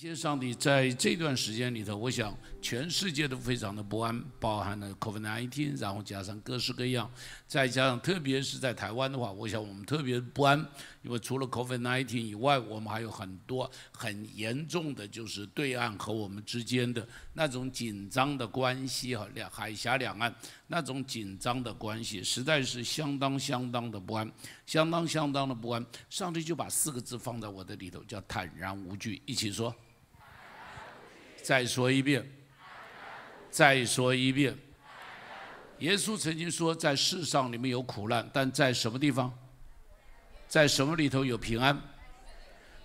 谢上帝在这段时间里头，我想全世界都非常的不安，包含了 COVID-19，然后加上各式各样，再加上特别是在台湾的话，我想我们特别不安，因为除了 COVID-19 以外，我们还有很多很严重的就是对岸和我们之间的那种紧张的关系和两海峡两岸那种紧张的关系，实在是相当相当的不安，相当相当的不安。上帝就把四个字放在我的里头，叫坦然无惧，一起说。再说一遍，再说一遍。耶稣曾经说，在世上你们有苦难，但在什么地方？在什么里头有平安？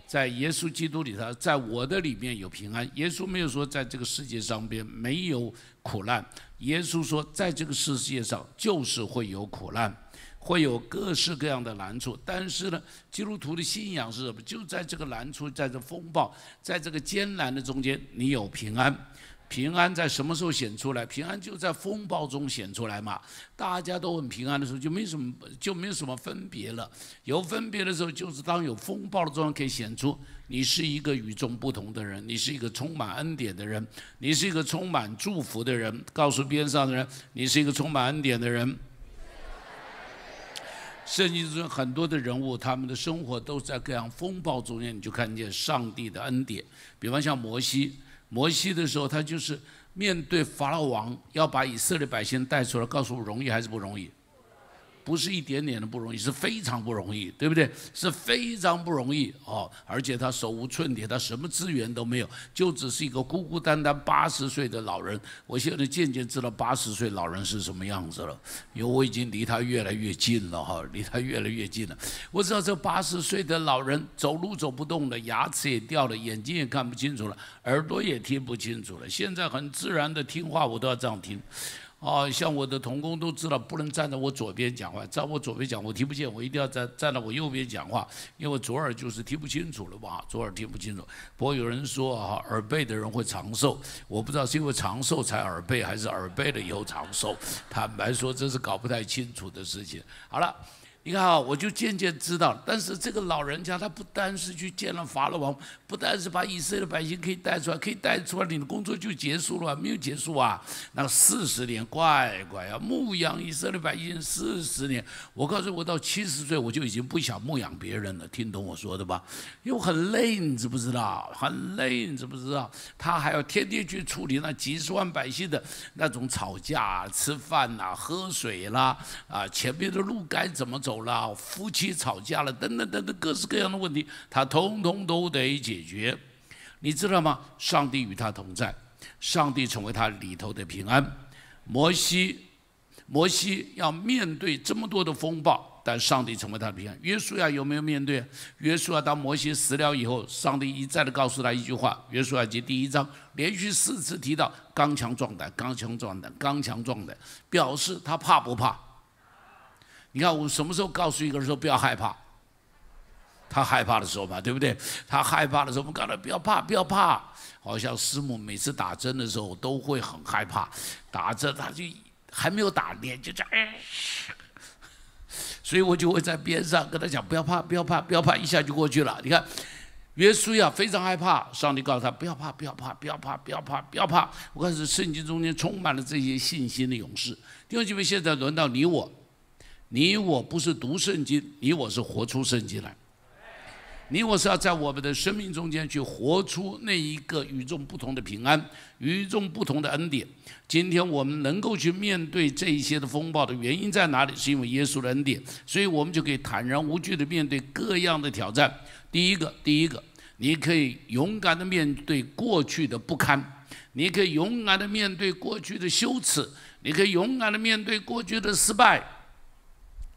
在耶稣基督里头，在我的里面有平安。耶稣没有说在这个世界上边没有苦难，耶稣说在这个世界上就是会有苦难。会有各式各样的难处，但是呢，基督徒的信仰是什么？就在这个难处，在这风暴，在这个艰难的中间，你有平安。平安在什么时候显出来？平安就在风暴中显出来嘛。大家都很平安的时候，就没什么，就没有什么分别了。有分别的时候，就是当有风暴的时候，可以显出你是一个与众不同的人，你是一个充满恩典的人，你是一个充满祝福的人。告诉边上的人，你是一个充满恩典的人。圣经中很多的人物，他们的生活都在各样风暴中间，你就看见上帝的恩典。比方像摩西，摩西的时候，他就是面对法老王，要把以色列百姓带出来，告诉我容易还是不容易。不是一点点的不容易，是非常不容易，对不对？是非常不容易哦，而且他手无寸铁，他什么资源都没有，就只是一个孤孤单单八十岁的老人。我现在渐渐知道八十岁老人是什么样子了，因为我已经离他越来越近了哈，离他越来越近了。我知道这八十岁的老人走路走不动了，牙齿也掉了，眼睛也看不清楚了，耳朵也听不清楚了。现在很自然的听话，我都要这样听。哦，像我的同工都知道，不能站在我左边讲话，在我左边讲我听不见，我一定要站站在我右边讲话，因为左耳就是听不清楚了嘛，左耳听不清楚。不过有人说哈，耳背的人会长寿，我不知道是因为长寿才耳背，还是耳背了以后长寿。坦白说，这是搞不太清楚的事情。好了。你看啊，我就渐渐知道。但是这个老人家，他不单是去见了法老王，不单是把以色列百姓可以带出来，可以带出来，你的工作就结束了没有结束啊！那四十年，乖乖啊，牧养以色列百姓四十年。我告诉我到七十岁，我就已经不想牧养别人了。听懂我说的吧？又很累，你知不知道？很累，你知不知道？他还要天天去处理那几十万百姓的那种吵架、吃饭呐、喝水啦啊，前面的路该怎么走？走了，夫妻吵架了，等等等等，各式各样的问题，他通通都得解决，你知道吗？上帝与他同在，上帝成为他里头的平安。摩西，摩西要面对这么多的风暴，但上帝成为他的平安。约书亚有没有面对？约书亚当摩西死了以后，上帝一再的告诉他一句话：约书亚记第一章，连续四次提到“刚强壮胆，刚强壮胆，刚强壮胆”，表示他怕不怕？你看我什么时候告诉一个人说不要害怕？他害怕的时候吧，对不对？他害怕的时候，我们诉他不要怕，不要怕。好像师母每次打针的时候都会很害怕，打针他就还没有打脸就这样。所以我就会在边上跟他讲不要怕，不要怕，不要怕，一下就过去了。你看，耶稣呀非常害怕，上帝告诉他不要怕，不要怕，不要怕，不要怕，不要怕。我看是圣经中间充满了这些信心的勇士。弟兄姐妹，现在轮到你我。你我不是读圣经，你我是活出圣经来。你我是要在我们的生命中间去活出那一个与众不同的平安、与众不同的恩典。今天我们能够去面对这一些的风暴的原因在哪里？是因为耶稣的恩典，所以我们就可以坦然无惧的面对各样的挑战。第一个，第一个，你可以勇敢的面对过去的不堪，你可以勇敢的面对过去的羞耻，你可以勇敢的面对过去的失败。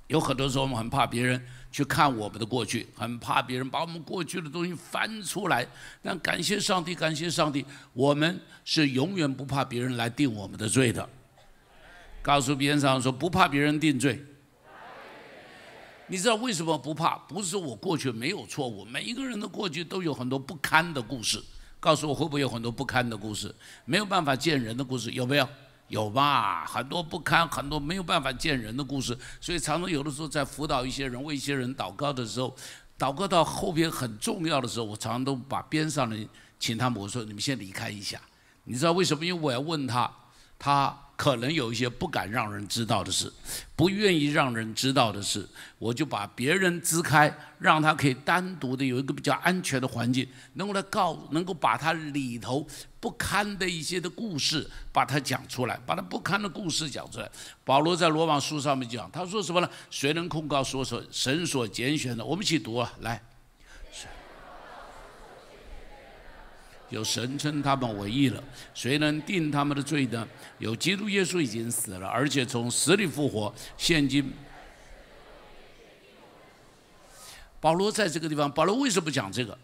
有很多时候我们很怕别人去看我们的过去，很怕别人把我们过去的东西翻出来。但感谢上帝，感谢上帝，我们是永远不怕别人来定我们的罪的。告诉别人上说不怕别人定罪。你知道为什么不怕？不是我过去没有错误，每一个人的过去都有很多不堪的故事。告诉我会不会有很多不堪的故事？没有办法见人的故事有没有？有吧？很多不堪，很多没有办法见人的故事，所以常常有的时候在辅导一些人、为一些人祷告的时候，祷告到后边很重要的时候，我常常都把边上人请他们，我说，你们先离开一下。你知道为什么？因为我要问他，他。可能有一些不敢让人知道的事，不愿意让人知道的事，我就把别人支开，让他可以单独的有一个比较安全的环境，能够来告，能够把他里头不堪的一些的故事，把它讲出来，把他不堪的故事讲出来。保罗在罗马书上面讲，他说什么呢？谁能控告说说神所拣选的？我们一起读啊，来。有神称他们为义了，谁能定他们的罪呢？有基督耶稣已经死了，而且从死里复活。现今，保罗在这个地方，保罗为什么讲这个？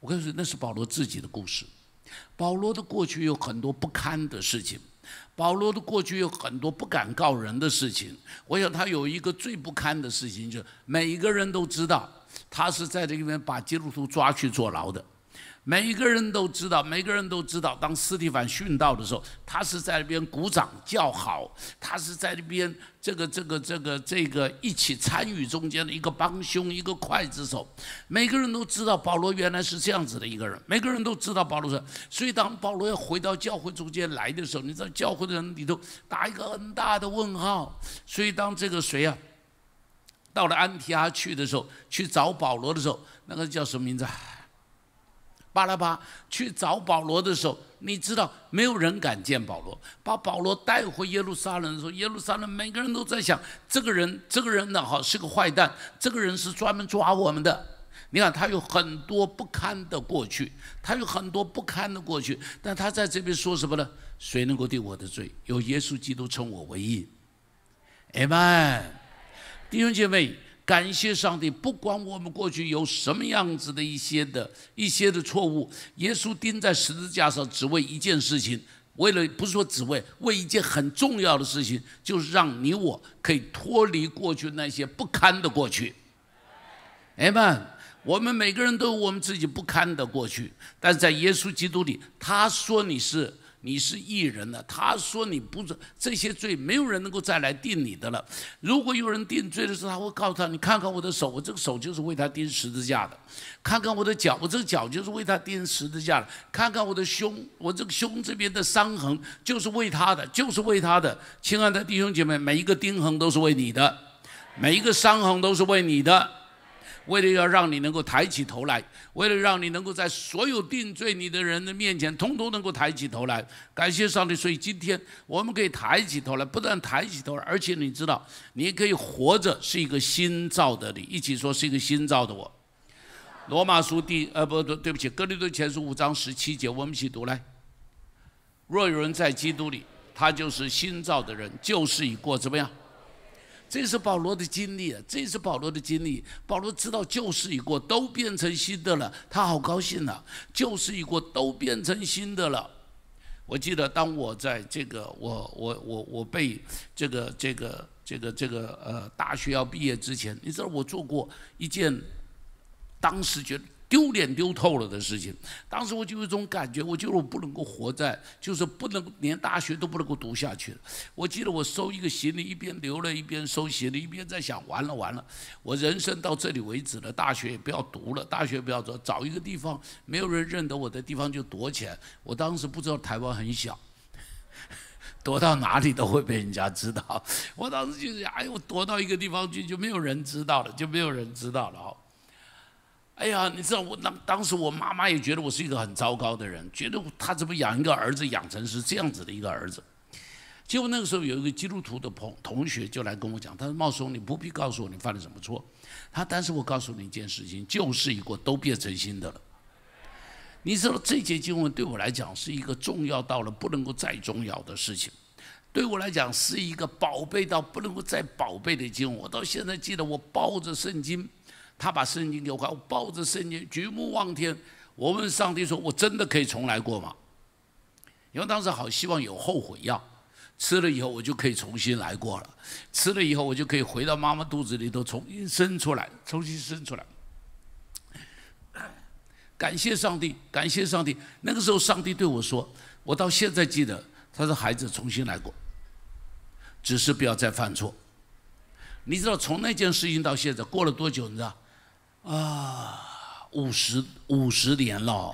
我跟你说，那是保罗自己的故事。保罗的过去有很多不堪的事情，保罗的过去有很多不敢告人的事情。我想他有一个最不堪的事情，就是每一个人都知道，他是在这里面把基督徒抓去坐牢的。每一个人都知道，每个人都知道，当斯蒂凡殉道的时候，他是在那边鼓掌叫好，他是在那边这个这个这个这个一起参与中间的一个帮凶，一个刽子手。每个人都知道保罗原来是这样子的一个人，每个人都知道保罗是。所以当保罗要回到教会中间来的时候，你知道教会的人里头打一个很大的问号。所以当这个谁啊，到了安提阿去的时候，去找保罗的时候，那个叫什么名字？巴拉巴去找保罗的时候，你知道没有人敢见保罗。把保罗带回耶路撒冷的时候，耶路撒冷每个人都在想：这个人，这个人呢，好是个坏蛋。这个人是专门抓我们的。你看他有很多不堪的过去，他有很多不堪的过去。但他在这边说什么呢？谁能够定我的罪？有耶稣基督称我为义。Amen。弟兄姐妹。感谢上帝，不管我们过去有什么样子的一些的一些的错误，耶稣钉在十字架上只为一件事情，为了不是说只为，为一件很重要的事情，就是让你我可以脱离过去那些不堪的过去。哎嘛，我们每个人都有我们自己不堪的过去，但是在耶稣基督里，他说你是。你是艺人了，他说你不是这些罪，没有人能够再来定你的了。如果有人定罪的时候，他会告诉他：你看看我的手，我这个手就是为他钉十字架的；看看我的脚，我这个脚就是为他钉十字架的；看看我的胸，我这个胸这边的伤痕就是为他的，就是为他的。亲爱的弟兄姐妹，每一个钉痕都是为你的，每一个伤痕都是为你的。为了要让你能够抬起头来，为了让你能够在所有定罪你的人的面前，通通能够抬起头来，感谢上帝。所以今天我们可以抬起头来，不但抬起头，来，而且你知道，你可以活着是一个新造的你，一起说是一个新造的我。罗马书第呃不，对不起，哥林多前书五章十七节，我们一起读来。若有人在基督里，他就是新造的人，旧事已过，怎么样？这是保罗的经历，这是保罗的经历。保罗知道旧事已过，都变成新的了，他好高兴啊！旧事已过，都变成新的了。我记得当我在这个，我我我我被这个这个这个这个呃大学要毕业之前，你知道我做过一件，当时觉得。丢脸丢透了的事情，当时我就有一种感觉，我觉得我不能够活在，就是不能连大学都不能够读下去我记得我收一个行李，一边流泪一边收行李，一边在想，完了完了，我人生到这里为止了，大学也不要读了，大学不要走，找一个地方没有人认得我的地方就躲起来。我当时不知道台湾很小，躲到哪里都会被人家知道。我当时就想，哎呦，躲到一个地方去就没有人知道了，就没有人知道了哎呀，你知道我那当时我妈妈也觉得我是一个很糟糕的人，觉得她怎么养一个儿子养成是这样子的一个儿子。结果那个时候有一个基督徒的朋同学就来跟我讲，他说茂松你不必告诉我你犯了什么错，他当时我告诉你一件事情，旧事一过都变成新的了。你知道这节经文对我来讲是一个重要到了不能够再重要的事情，对我来讲是一个宝贝到不能够再宝贝的经文。我到现在记得我抱着圣经。他把圣经丢开，我抱着圣经，举目望天，我问上帝说：“我真的可以重来过吗？”因为当时好希望有后悔药，吃了以后我就可以重新来过了，吃了以后我就可以回到妈妈肚子里头重新生出来，重新生出来。感谢上帝，感谢上帝。那个时候上帝对我说：“我到现在记得，他说孩子重新来过，只是不要再犯错。”你知道从那件事情到现在过了多久？你知道？啊，五十五十年了，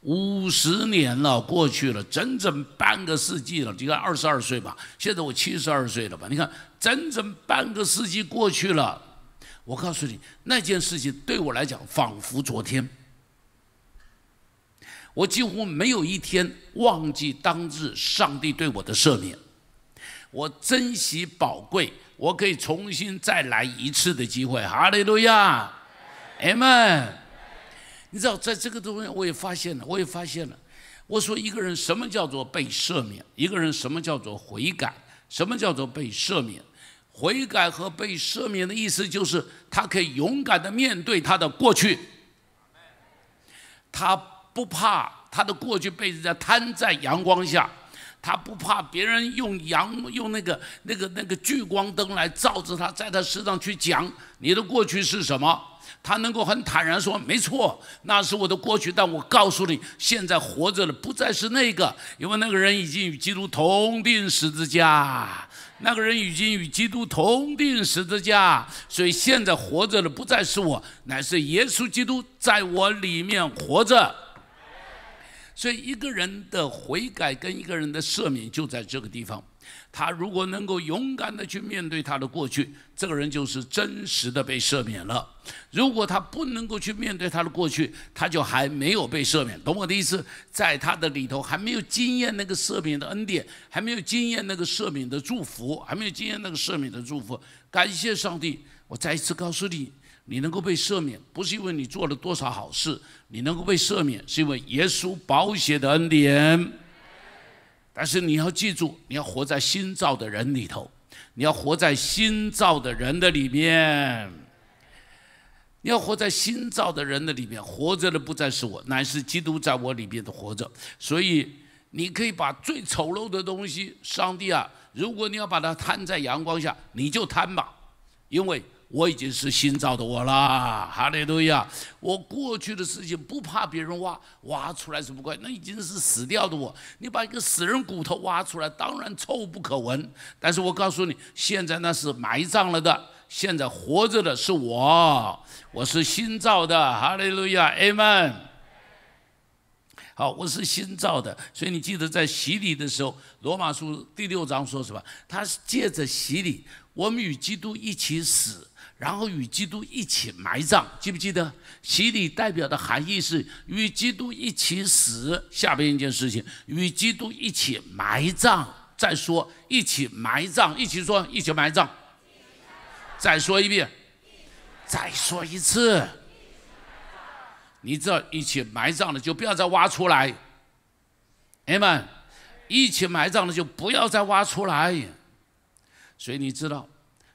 五十年了，过去了整整半个世纪了。你看，二十二岁吧，现在我七十二岁了吧？你看，整整半个世纪过去了。我告诉你，那件事情对我来讲仿佛昨天。我几乎没有一天忘记当日上帝对我的赦免。我珍惜宝贵，我可以重新再来一次的机会。哈利路亚。哎们，你知道，在这个中间，我也发现了，我也发现了。我说，一个人什么叫做被赦免？一个人什么叫做悔改？什么叫做被赦免？悔改和被赦免的意思就是，他可以勇敢的面对他的过去，他不怕他的过去被人家摊在阳光下，他不怕别人用阳用那个那个那个聚光灯来照着他在他身上去讲你的过去是什么。他能够很坦然说：“没错，那是我的过去。但我告诉你，现在活着的不再是那个，因为那个人已经与基督同定十字架。那个人已经与基督同定十字架，所以现在活着的不再是我，乃是耶稣基督在我里面活着。所以一个人的悔改跟一个人的赦免就在这个地方。”他如果能够勇敢地去面对他的过去，这个人就是真实的被赦免了。如果他不能够去面对他的过去，他就还没有被赦免，懂我的意思？在他的里头还没有经验那个赦免的恩典，还没有经验那个赦免的祝福，还没有经验那个赦免的祝福。感谢上帝，我再一次告诉你，你能够被赦免，不是因为你做了多少好事，你能够被赦免是因为耶稣保险的恩典。但是你要记住，你要活在新造的人里头，你要活在新造的人的里面，你要活在新造的人的里面。活着的不再是我，乃是基督在我里面的活着。所以你可以把最丑陋的东西，上帝啊，如果你要把它摊在阳光下，你就摊吧，因为。我已经是新造的我了，哈利路亚！我过去的事情不怕别人挖，挖出来什么鬼？那已经是死掉的我。你把一个死人骨头挖出来，当然臭不可闻。但是我告诉你，现在那是埋葬了的，现在活着的是我，我是新造的，哈利路亚，e n 好，我是新造的，所以你记得在洗礼的时候，《罗马书》第六章说什么？他是借着洗礼，我们与基督一起死。然后与基督一起埋葬，记不记得？洗礼代表的含义是与基督一起死。下边一件事情，与基督一起埋葬。再说，一起埋葬，一起说，一起埋葬。再说一遍，再说一次。你知道，一起埋葬了就不要再挖出来。阿们。一起埋葬了就不要再挖出来。所以你知道。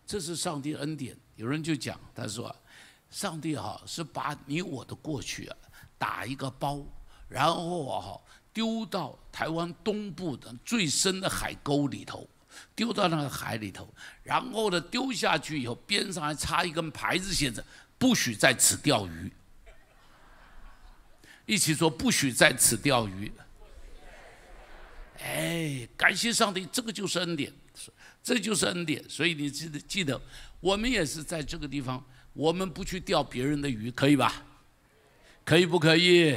这是上帝恩典。有人就讲，他说：“上帝哈是把你我的过去啊打一个包，然后哈丢到台湾东部的最深的海沟里头，丢到那个海里头，然后呢丢下去以后，边上还插一根牌子，写着‘不许在此钓鱼’。一起说‘不许在此钓鱼’。哎，感谢上帝，这个就是恩典。”这就是恩典，所以你记得记得，我们也是在这个地方，我们不去钓别人的鱼，可以吧？可以不可以？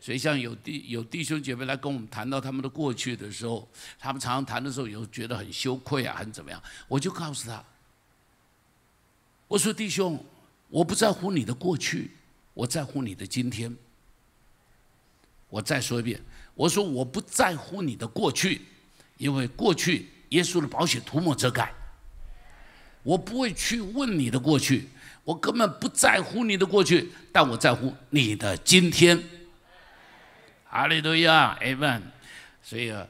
所以，像有弟有弟兄姐妹来跟我们谈到他们的过去的时候，他们常常谈的时候有觉得很羞愧啊，很怎么样？我就告诉他，我说弟兄，我不在乎你的过去，我在乎你的今天。我再说一遍，我说我不在乎你的过去，因为过去。耶稣的保险涂抹遮盖，我不会去问你的过去，我根本不在乎你的过去，但我在乎你的今天。阿弥陀佛，阿门。所以啊，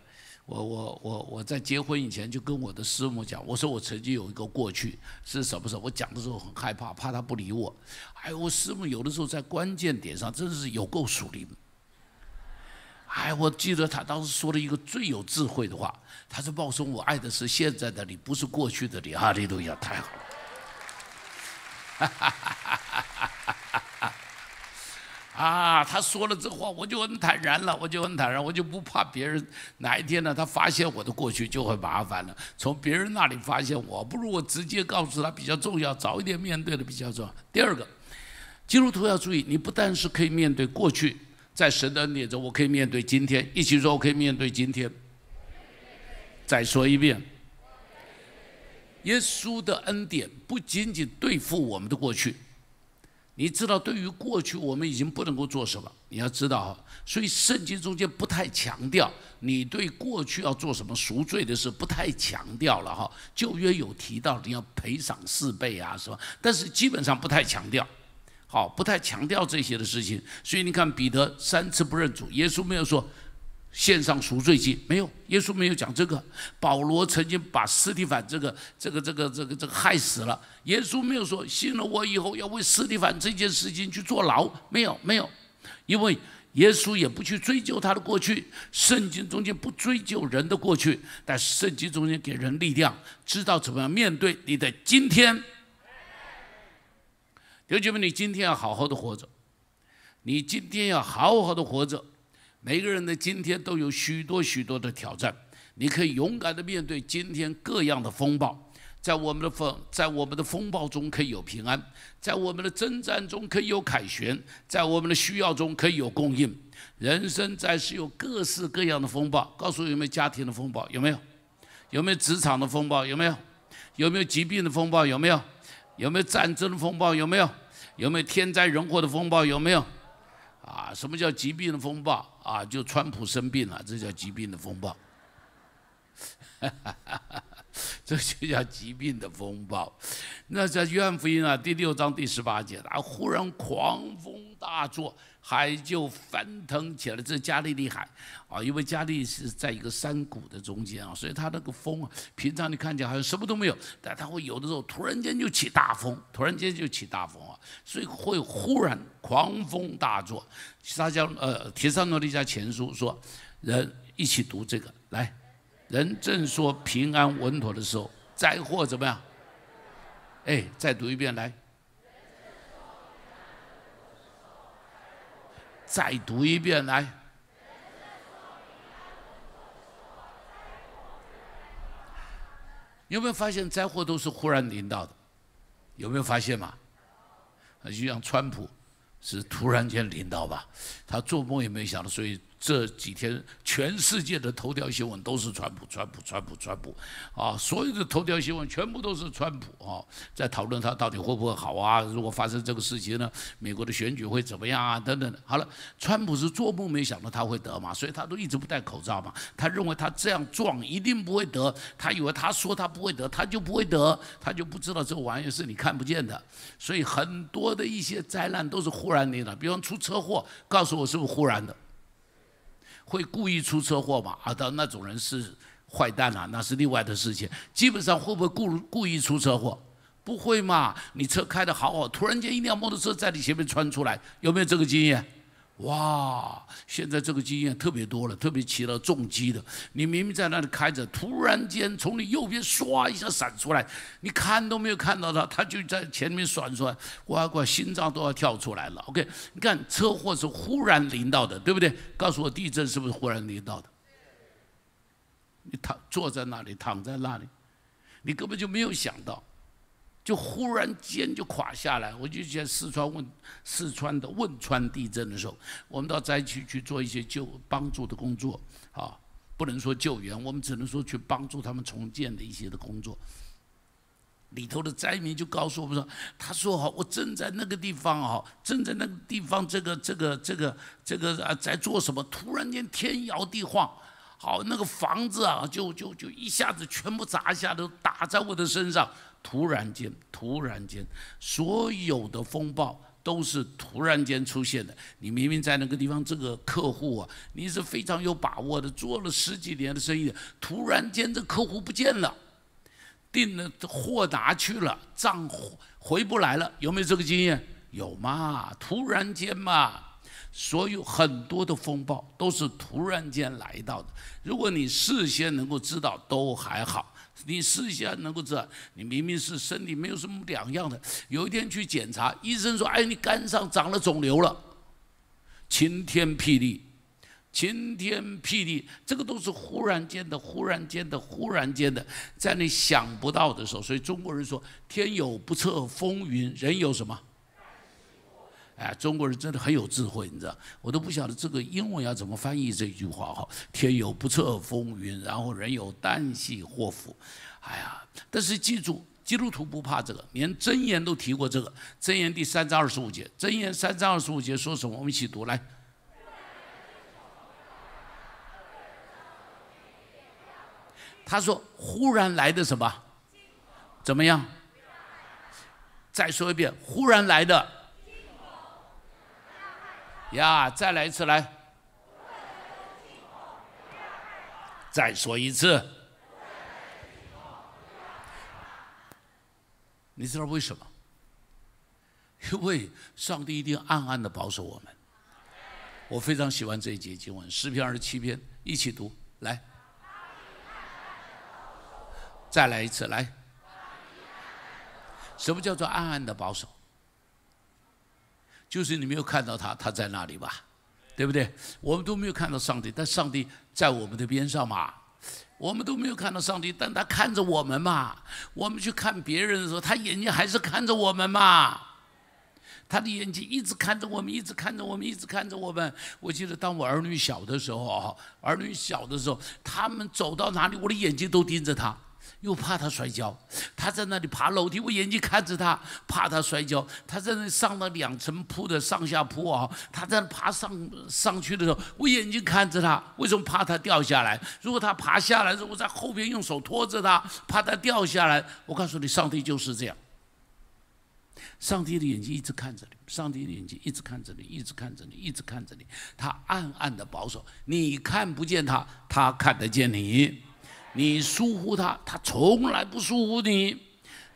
我我我我在结婚以前就跟我的师母讲，我说我曾经有一个过去是什么时候？我讲的时候很害怕，怕他不理我。哎，我师母有的时候在关键点上真的是有够熟练。哎，我记得他当时说了一个最有智慧的话，他说：“鲍兄，我爱的是现在的你，不是过去的你。”哈，印路亚，太好了，啊，他说了这话，我就很坦然了，我就很坦然，我就不怕别人哪一天呢，他发现我的过去就会麻烦了。从别人那里发现，我不如我直接告诉他比较重要，早一点面对的比较重要。第二个，基督徒要注意，你不但是可以面对过去。在神的恩典中，我可以面对今天。一起说，我可以面对今天。再说一遍，耶稣的恩典不仅仅对付我们的过去。你知道，对于过去，我们已经不能够做什么。你要知道，所以圣经中间不太强调你对过去要做什么赎罪的事，不太强调了哈。旧约有提到你要赔偿四倍啊什么，但是基本上不太强调。好，不太强调这些的事情，所以你看，彼得三次不认主，耶稣没有说献上赎罪祭，没有，耶稣没有讲这个。保罗曾经把斯蒂凡这个、这个、这个、这个、这个害死了，耶稣没有说信了我以后要为斯蒂凡这件事情去坐牢，没有，没有，因为耶稣也不去追究他的过去，圣经中间不追究人的过去，但圣经中间给人力量，知道怎么样面对你的今天。弟兄们，你今天要好好的活着，你今天要好好的活着。每个人的今天都有许多许多的挑战，你可以勇敢的面对今天各样的风暴。在我们的风，在我们的风暴中可以有平安；在我们的征战中可以有凯旋；在我们的需要中可以有供应。人生在世有各式各样的风暴。告诉我有没有家庭的风暴？有没有？有没有职场的风暴？有没有？有没有疾病的风暴？有没有？有没有战争风暴？有没有？有没有天灾人祸的风暴？有没有？啊，什么叫疾病的风暴？啊，就川普生病了，这叫疾病的风暴。这就叫疾病的风暴。那在约翰福音啊，第六章第十八节，啊，忽然狂风大作。海就翻腾起来，这是加利利海，啊，因为加利是在一个山谷的中间啊，所以它那个风，平常你看见好像什么都没有，但它会有的时候突然间就起大风，突然间就起大风啊，所以会忽然狂风大作。撒加呃，提萨诺利加前书说，人一起读这个来，人正说平安稳妥的时候，灾祸怎么样？哎，再读一遍来。再读一遍来，有没有发现灾祸都是忽然临到的？有没有发现嘛？就像川普，是突然间临到吧？他做梦也没想到，所以。这几天全世界的头条新闻都是川普，川普，川普，川普，啊，所有的头条新闻全部都是川普啊，在讨论他到底会不会好啊？如果发生这个事情呢，美国的选举会怎么样啊？等等。好了，川普是做梦没想到他会得嘛，所以他都一直不戴口罩嘛。他认为他这样壮一定不会得，他以为他说他不会得，他就不会得，他就不知道这玩意是你看不见的。所以很多的一些灾难都是忽然的，比方出车祸，告诉我是不是忽然的？会故意出车祸吗？啊，到那种人是坏蛋啊，那是另外的事情。基本上会不会故故意出车祸？不会嘛？你车开得好好，突然间一辆摩托车在你前面窜出来，有没有这个经验？哇！现在这个经验特别多了，特别起到重击的。你明明在那里开着，突然间从你右边唰一下闪出来，你看都没有看到他，他就在前面闪出来，乖乖，心脏都要跳出来了。OK，你看车祸是忽然临到的，对不对？告诉我地震是不是忽然临到的？你躺坐在那里，躺在那里，你根本就没有想到。就忽然间就垮下来，我就在四川汶四川的汶川地震的时候，我们到灾区去做一些救帮助的工作，啊，不能说救援，我们只能说去帮助他们重建的一些的工作。里头的灾民就告诉我们说，他说哈，我正在那个地方啊，正在那个地方，这个这个这个这个啊，在做什么？突然间天摇地晃，好，那个房子啊，就就就一下子全部砸下，都打在我的身上。突然间，突然间，所有的风暴都是突然间出现的。你明明在那个地方，这个客户啊，你是非常有把握的，做了十几年的生意，突然间这客户不见了，订了货拿去了，账回不来了，有没有这个经验？有嘛，突然间嘛，所有很多的风暴都是突然间来到的。如果你事先能够知道，都还好。你试一下能够知道，你明明是身体没有什么两样的，有一天去检查，医生说：“哎，你肝上长了肿瘤了。”晴天霹雳！晴天霹雳！这个都是忽然间的，忽然间的，忽然间的，在你想不到的时候。所以中国人说：“天有不测风云，人有什么？”哎，中国人真的很有智慧，你知道？我都不晓得这个英文要怎么翻译这句话哈。天有不测风云，然后人有旦夕祸福。哎呀，但是记住，基督徒不怕这个，连箴言都提过这个。箴言第三章二十五节，箴言三章二十五节说什么？我们一起读来。他说：“忽然来的什么？怎么样？再说一遍，忽然来的。”呀，再来一次，来，再说一次，你知道为什么？因为上帝一定暗暗的保守我们。我非常喜欢这一节经文，十篇二十七篇，一起读，来，再来一次，来，什么叫做暗暗的保守？就是你没有看到他，他在那里吧，对不对？我们都没有看到上帝，但上帝在我们的边上嘛。我们都没有看到上帝，但他看着我们嘛。我们去看别人的时候，他眼睛还是看着我们嘛。他的眼睛一直看着我们，一直看着我们，一直看着我们。我记得当我儿女小的时候，儿女小的时候，他们走到哪里，我的眼睛都盯着他。又怕他摔跤，他在那里爬楼梯，我眼睛看着他，怕他摔跤。他在那上了两层铺的上下铺啊，他在爬上上去的时候，我眼睛看着他。为什么怕他掉下来？如果他爬下来，如果在后边用手托着他，怕他掉下来。我告诉你，上帝就是这样。上帝的眼睛一直看着你，上帝的眼睛一直看着你，一直看着你，一直看着你。他暗暗的保守，你看不见他，他看得见你。你疏忽他，他从来不疏忽你，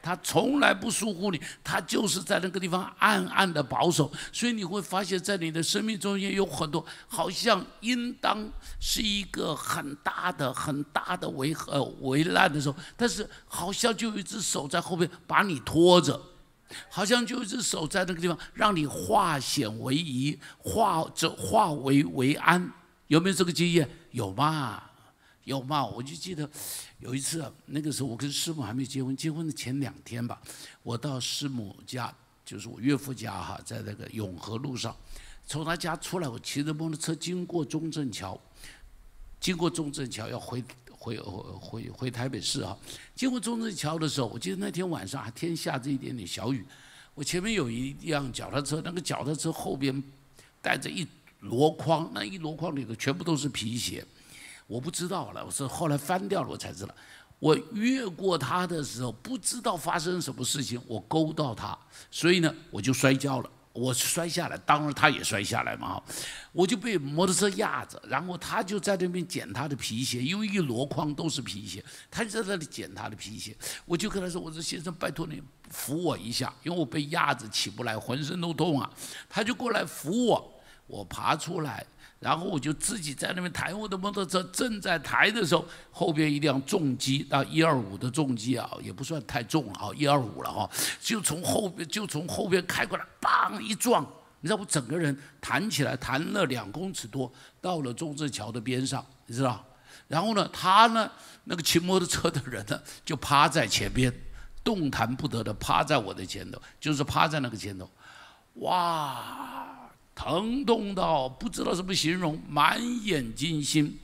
他从来不疏忽你，他就是在那个地方暗暗的保守。所以你会发现在你的生命中间有很多好像应当是一个很大的、很大的危呃危难的时候，但是好像就有一只手在后边把你拖着，好像就有一只手在那个地方让你化险为夷、化这化危为安。有没有这个经验？有吗？有嘛？我就记得有一次，那个时候我跟师母还没结婚，结婚的前两天吧，我到师母家，就是我岳父家哈，在那个永和路上。从他家出来，我骑着摩托车经过中正桥，经过中正桥要回回回回台北市哈。经过中正桥的时候，我记得那天晚上还天下着一点点小雨。我前面有一辆脚踏车，那个脚踏车后边带着一箩筐，那一箩筐里头全部都是皮鞋。我不知道了，我是后来翻掉了，我才知道。我越过他的时候，不知道发生什么事情，我勾到他，所以呢，我就摔跤了。我摔下来，当然他也摔下来嘛。我就被摩托车压着，然后他就在那边捡他的皮鞋，因为一箩筐都是皮鞋，他就在那里捡他的皮鞋。我就跟他说：“我说先生，拜托你扶我一下，因为我被压着起不来，浑身都痛啊。”他就过来扶我，我爬出来。然后我就自己在那边抬我的摩托车正在抬的时候，后边一辆重机，那一二五的重机啊，也不算太重了，一二五了，哈，就从后边就从后边开过来，嘣一撞，你知道我整个人弹起来，弹了两公尺多，到了中正桥的边上，你知道？然后呢，他呢，那个骑摩托车的人呢，就趴在前边，动弹不得的趴在我的前头，就是趴在那个前头，哇！疼痛到不知道怎么形容，满眼金星，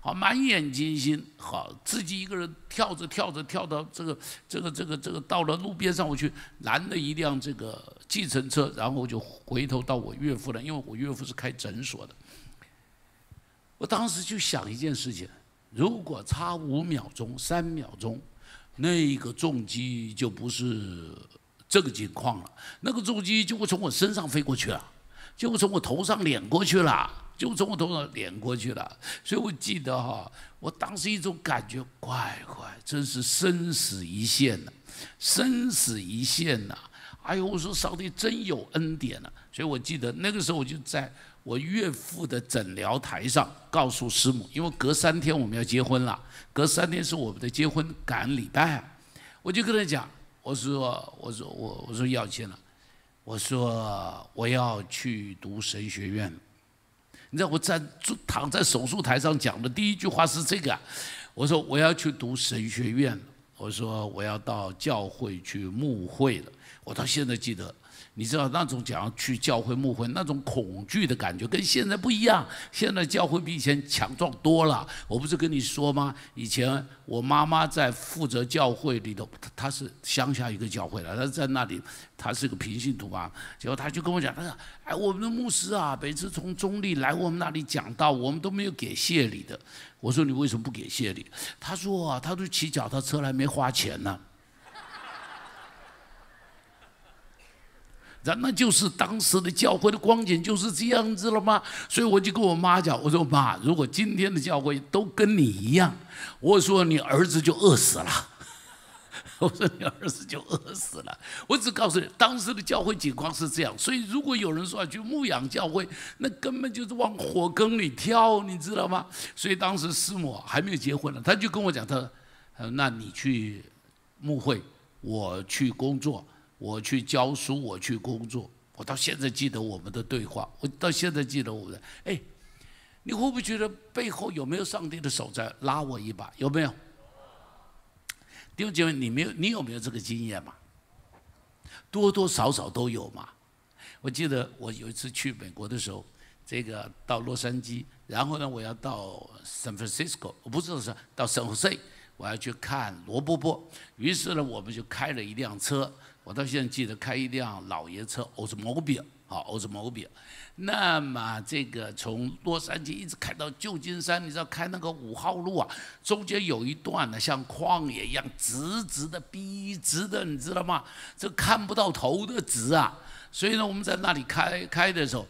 好满眼金星，好自己一个人跳着跳着跳到这个这个这个这个到了路边上，我去拦了一辆这个计程车，然后就回头到我岳父了，因为我岳父是开诊所的。我当时就想一件事情：如果差五秒钟、三秒钟，那个重击就不是这个情况了，那个重击就会从我身上飞过去啊。就从我头上碾过去了，就从我头上碾过去了，所以我记得哈，我当时一种感觉，乖乖，真是生死一线呐，生死一线呐！哎呦，我说上帝真有恩典呐！所以我记得那个时候，我就在我岳父的诊疗台上告诉师母，因为隔三天我们要结婚了，隔三天是我们的结婚感恩礼拜，我就跟他讲，我说，我说，我我说要钱了。我说我要去读神学院，你知道我在躺在手术台上讲的第一句话是这个。我说我要去读神学院，我说我要到教会去牧会了。我到现在记得。你知道那种讲去教会牧会那种恐惧的感觉，跟现在不一样。现在教会比以前强壮多了。我不是跟你说吗？以前我妈妈在负责教会里头，她是乡下一个教会的，她在那里，她是个平信徒嘛。结果她就跟我讲，她说：“哎，我们的牧师啊，每次从中立来我们那里讲道，我们都没有给谢礼的。”我说：“你为什么不给谢礼？”她说：“啊，她都骑脚踏车来，没花钱呢。”那那就是当时的教会的光景就是这样子了吗？所以我就跟我妈讲，我说妈，如果今天的教会都跟你一样，我说你儿子就饿死了。我说你儿子就饿死了。我只告诉你，当时的教会情况是这样。所以如果有人说啊去牧养教会，那根本就是往火坑里跳，你知道吗？所以当时师母还没有结婚呢，他就跟我讲，他说，那你去牧会，我去工作。我去教书，我去工作，我到现在记得我们的对话，我到现在记得我们。哎，你会不会觉得背后有没有上帝的手在拉我一把？有没有？弟兄姐妹，你没有，你有没有这个经验嘛？多多少少都有嘛。我记得我有一次去美国的时候，这个到洛杉矶，然后呢，我要到 San Francisco，不是是到 San Jose，我要去看罗伯伯。于是呢，我们就开了一辆车。我到现在记得开一辆老爷车 o l d m o b i l e 好 o l d m o b i l e 那么这个从洛杉矶一直开到旧金山，你知道开那个五号路啊，中间有一段呢，像旷野一样，直直的、笔直的，你知道吗？这看不到头的直啊。所以呢，我们在那里开开的时候，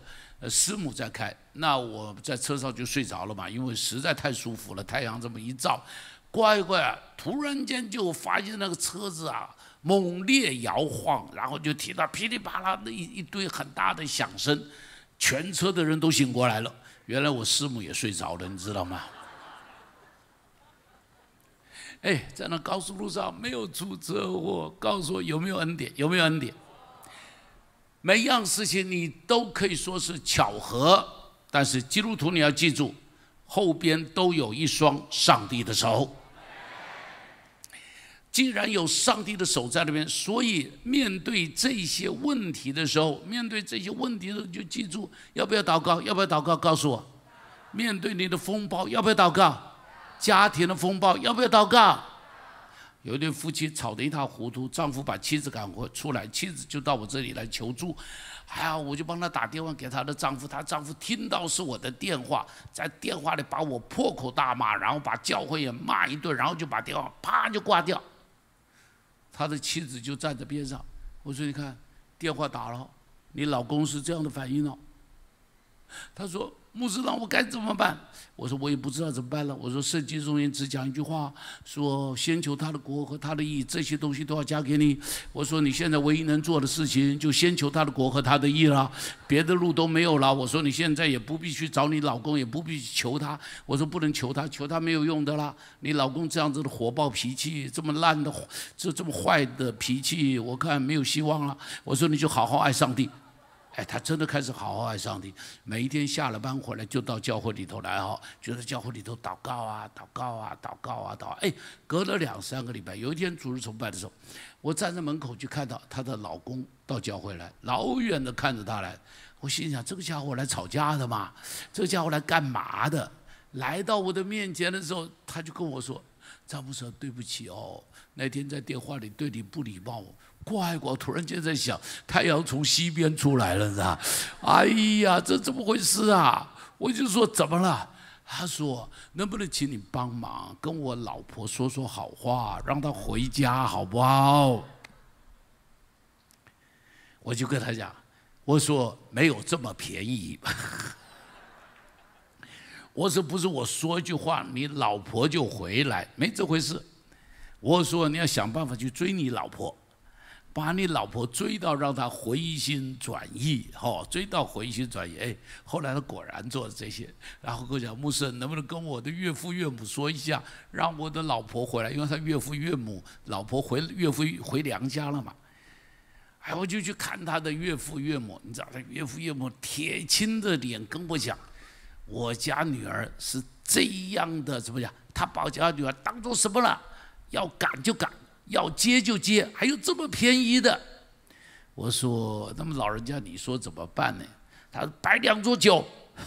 师母在开，那我在车上就睡着了嘛，因为实在太舒服了，太阳这么一照，乖乖啊，突然间就发现那个车子啊。猛烈摇晃，然后就听到噼里啪啦的一一堆很大的响声，全车的人都醒过来了。原来我师母也睡着了，你知道吗？哎，在那高速路上没有出车祸，告诉我有没有恩典？有没有恩典？每样事情你都可以说是巧合，但是基督徒你要记住，后边都有一双上帝的手。既然有上帝的手在那边，所以面对这些问题的时候，面对这些问题的时候，就记住要不要祷告？要不要祷告？告诉我，面对你的风暴要不要祷告？家庭的风暴要不要祷告？有一对夫妻吵得一塌糊涂，丈夫把妻子赶回出来，妻子就到我这里来求助。哎呀，我就帮他打电话给她的丈夫，她丈夫听到是我的电话，在电话里把我破口大骂，然后把教会也骂一顿，然后就把电话啪就挂掉。他的妻子就站在边上，我说：“你看，电话打了，你老公是这样的反应了。”他说。牧师长，我该怎么办？我说我也不知道怎么办了。我说圣经中也只讲一句话，说先求他的国和他的义，这些东西都要加给你。我说你现在唯一能做的事情，就先求他的国和他的义了，别的路都没有了。我说你现在也不必去找你老公，也不必求他。我说不能求他，求他没有用的啦。你老公这样子的火爆脾气，这么烂的，这这么坏的脾气，我看没有希望了。我说你就好好爱上帝。哎，他真的开始好好爱上帝。每一天下了班回来就到教会里头来哈，就在教会里头祷告啊，祷告啊，祷告啊，祷。哎，隔了两三个礼拜，有一天主日崇拜的时候，我站在门口就看到她的老公到教会来，老远的看着她来。我心想：这个家伙来吵架的嘛？这个家伙来干嘛的？来到我的面前的时候，他就跟我说：“詹姆说对不起哦，那天在电话里对你不礼貌。”怪我突然间在想，太阳从西边出来了，呢，哎呀，这怎么回事啊？我就说怎么了？他说：“能不能请你帮忙，跟我老婆说说好话，让她回家好不好？”我就跟他讲：“我说没有这么便宜，我说不是我说一句话，你老婆就回来，没这回事。我说你要想办法去追你老婆。”把你老婆追到，让她回心转意，哈，追到回心转意。哎，后来他果然做了这些。然后跟我讲牧师，能不能跟我的岳父岳母说一下，让我的老婆回来，因为他岳父岳母老婆回岳父回娘家了嘛。然后就去看他的岳父岳母，你知道他岳父岳母铁青着脸跟我讲，我家女儿是这样的，怎么讲？他把家女儿当做什么了？要赶就赶。要接就接，还有这么便宜的！我说，那么老人家，你说怎么办呢？他摆两桌酒。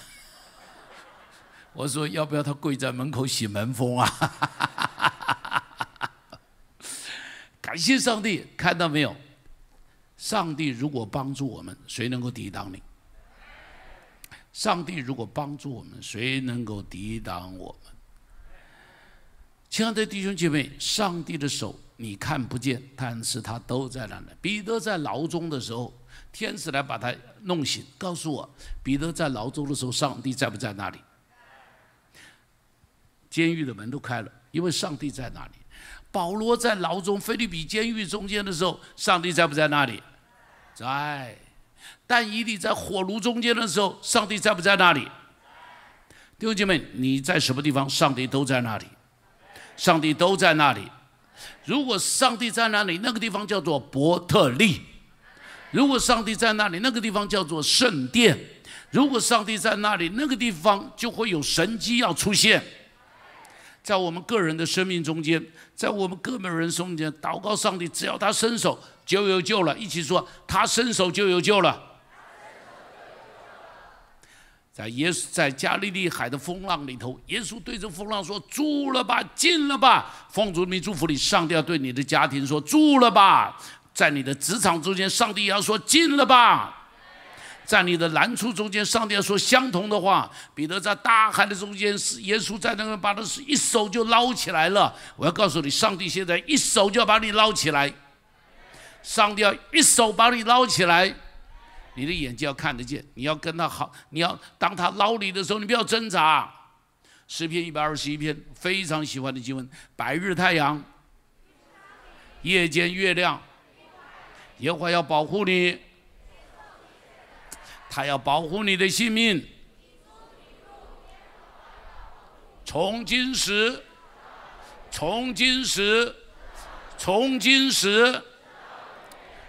我说，要不要他跪在门口洗门风啊？感谢上帝，看到没有？上帝如果帮助我们，谁能够抵挡你？上帝如果帮助我们，谁能够抵挡我们？亲爱的弟兄姐妹，上帝的手你看不见，但是他都在那里。彼得在牢中的时候，天使来把他弄醒，告诉我：彼得在牢中的时候，上帝在不在那里？监狱的门都开了，因为上帝在那里？保罗在牢中，菲利比监狱中间的时候，上帝在不在那里？在。但以利在火炉中间的时候，上帝在不在那里？弟兄姐妹，你在什么地方，上帝都在那里。上帝都在那里。如果上帝在那里，那个地方叫做伯特利；如果上帝在那里，那个地方叫做圣殿；如果上帝在那里，那个地方就会有神迹要出现，在我们个人的生命中间，在我们个门人中间，祷告上帝，只要他伸手就有救了。一起说，他伸手就有救了。在耶稣在加利利海的风浪里头，耶稣对着风浪说：“住了吧，进了吧。”，奉主名祝福你，上帝要对你的家庭说：“住了吧。”在你的职场中间，上帝要说：“进了吧。”在你的难处中间，上帝要说相同的话。彼得在大海的中间，是耶稣在那边把他一手就捞起来了。我要告诉你，上帝现在一手就要把你捞起来，上帝要一手把你捞起来。你的眼睛要看得见，你要跟他好，你要当他捞你的时候，你不要挣扎。十篇一百二十一篇，非常喜欢的经文：白日太阳，夜间月亮，和华要保护你，他要保护你的性命。从今时，从今时，从今时，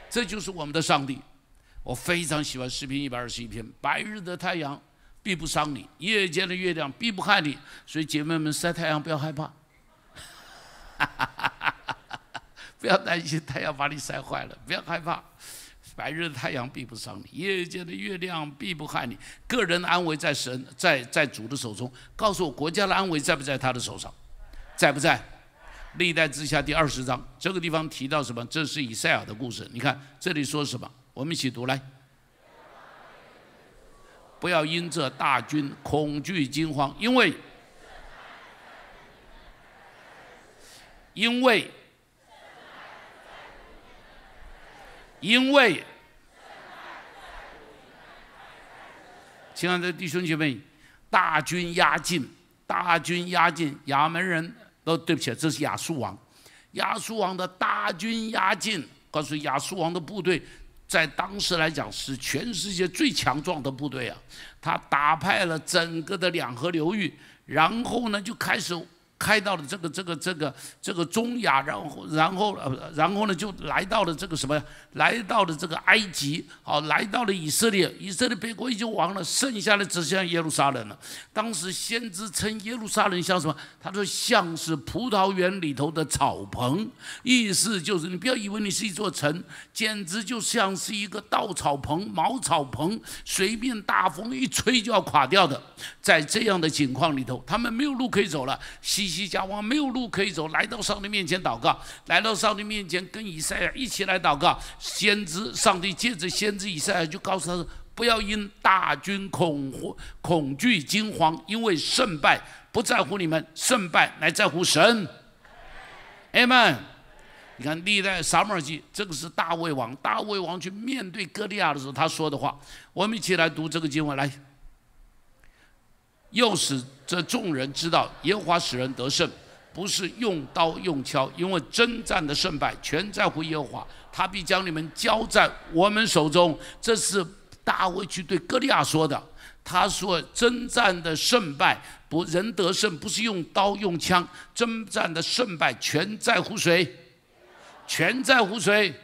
这就是我们的上帝。我非常喜欢诗篇一百二十一篇：白日的太阳必不伤你，夜间的月亮必不害你。所以姐妹们，晒太阳不要害怕，不要担心太阳把你晒坏了，不要害怕。白日的太阳必不伤你，夜间的月亮必不害你。个人的安危在神在在主的手中。告诉我，国家的安危在不在他的手上？在不在？历代之下第二十章这个地方提到什么？这是以赛亚的故事。你看这里说什么？我们一起读来，不要因这大军恐惧惊慌，因为，因为，因为，亲爱的弟兄姐妹，大军压境，大军压境，亚门人都对不起，这是亚述王，亚述王的大军压境，告诉亚述王的部队。在当时来讲，是全世界最强壮的部队啊！他打败了整个的两河流域，然后呢，就开始。开到了这个这个这个这个中亚，然后然后呃，然后呢就来到了这个什么？来到了这个埃及，好，来到了以色列。以色列被国已经亡了，剩下的只剩下耶路撒冷了。当时先知称耶路撒冷像什么？他说像是葡萄园里头的草棚，意思就是你不要以为你是一座城，简直就像是一个稻草棚、茅草棚，随便大风一吹就要垮掉的。在这样的情况里头，他们没有路可以走了。西西家王没有路可以走，来到上帝面前祷告，来到上帝面前跟以赛亚一起来祷告。先知上帝借着先知以赛亚就告诉他说：“不要因大军恐恐惧惊慌，因为胜败不在乎你们，胜败乃在乎神。”阿们。你看历代撒母耳记，这个是大卫王，大卫王去面对哥利亚的时候他说的话，我们一起来读这个经文来。又使这众人知道，耶和华使人得胜，不是用刀用枪，因为征战的胜败全在乎耶和华。他必将你们交在我们手中。这是大卫去对哥利亚说的。他说：“征战的胜败，不人得胜，不是用刀用枪，征战的胜败全在乎谁？全在乎谁？”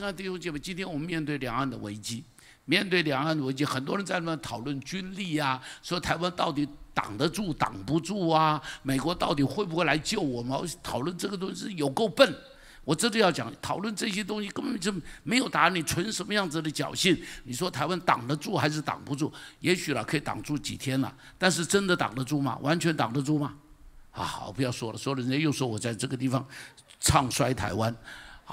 爱的弟兄姐妹，今天我们面对两岸的危机。面对两岸危机，很多人在那讨论军力啊，说台湾到底挡得住挡不住啊？美国到底会不会来救我们？讨论这个东西有够笨。我这里要讲，讨论这些东西根本就没有答案，你存什么样子的侥幸？你说台湾挡得住还是挡不住？也许了，可以挡住几天了，但是真的挡得住吗？完全挡得住吗？啊，好，不要说了，说了人家又说我在这个地方唱衰台湾。